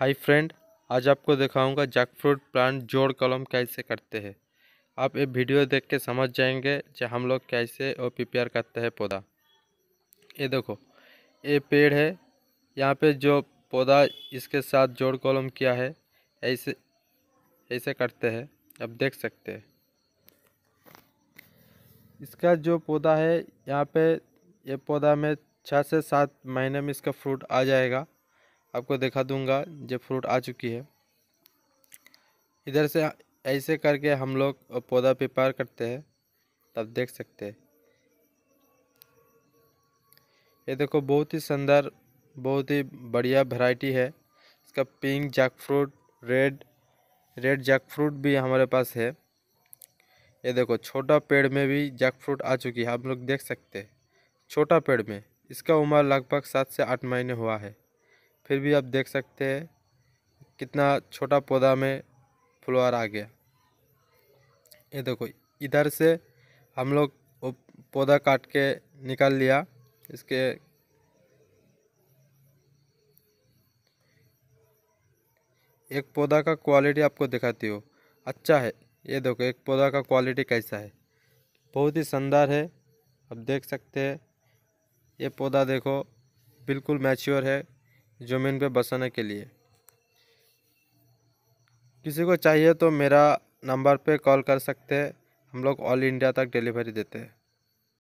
hi friend आज आपको दिखाऊंगा जैकफ्रूट प्लांट जोड़ कलम कैसे करते हैं आप ये वीडियो देख के समझ जाएंगे जो हम लोग कैसे ओ पी करते हैं पौधा ये देखो ये पेड़ है यहाँ पे जो पौधा इसके साथ जोड़ कलम किया है ऐसे ऐसे करते हैं आप देख सकते हैं इसका जो पौधा है यहाँ पे ये यह पौधा में छः से सात महीने में इसका फ्रूट आ जाएगा आपको दिखा दूंगा जब फ्रूट आ चुकी है इधर से ऐसे करके हम लोग पौधा प्रिपेयर करते हैं तब देख सकते हैं ये देखो बहुत ही सुंदर बहुत ही बढ़िया वैरायटी है इसका pink jackfruit red red jackfruit भी हमारे पास है ये देखो छोटा पेड़ में भी जैक फ्रूट आ चुकी है आप लोग देख सकते हैं छोटा पेड़ में इसका उम्र लगभग सात से आठ महीने हुआ है फिर भी आप देख सकते हैं कितना छोटा पौधा में फ्लोअर आ गया ये देखो इधर से हम लोग वो पौधा काट के निकाल लिया इसके एक पौधा का क्वालिटी आपको दिखाती हो अच्छा है ये देखो एक पौधा का क्वालिटी कैसा है बहुत ही शानदार है आप देख सकते हैं ये पौधा देखो बिल्कुल मैच्योर है ज़मीन पे बसाने के लिए किसी को चाहिए तो मेरा नंबर पे कॉल कर सकते हैं हम लोग ऑल इंडिया तक डिलीवरी देते हैं